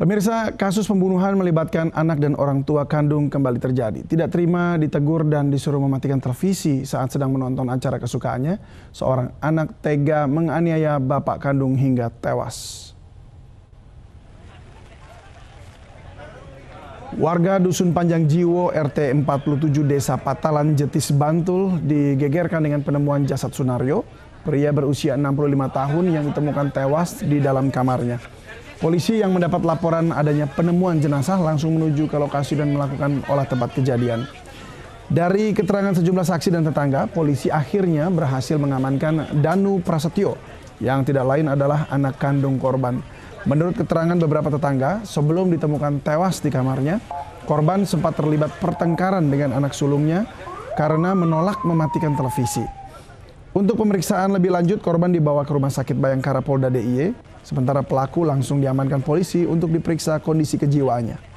Pemirsa, kasus pembunuhan melibatkan anak dan orang tua kandung kembali terjadi. Tidak terima ditegur dan disuruh mematikan televisi saat sedang menonton acara kesukaannya, seorang anak tega menganiaya bapak kandung hingga tewas. Warga Dusun Panjang Jiwo RT 47 Desa Patalan Jetis Bantul digegerkan dengan penemuan jasad Sunario, pria berusia 65 tahun yang ditemukan tewas di dalam kamarnya. Polisi yang mendapat laporan adanya penemuan jenazah langsung menuju ke lokasi dan melakukan olah tempat kejadian. Dari keterangan sejumlah saksi dan tetangga, polisi akhirnya berhasil mengamankan Danu Prasetyo yang tidak lain adalah anak kandung korban. Menurut keterangan beberapa tetangga, sebelum ditemukan tewas di kamarnya, korban sempat terlibat pertengkaran dengan anak sulungnya karena menolak mematikan televisi. Untuk pemeriksaan lebih lanjut, korban dibawa ke Rumah Sakit Bayangkara Polda DIY e. Sementara pelaku langsung diamankan polisi untuk diperiksa kondisi kejiwaannya.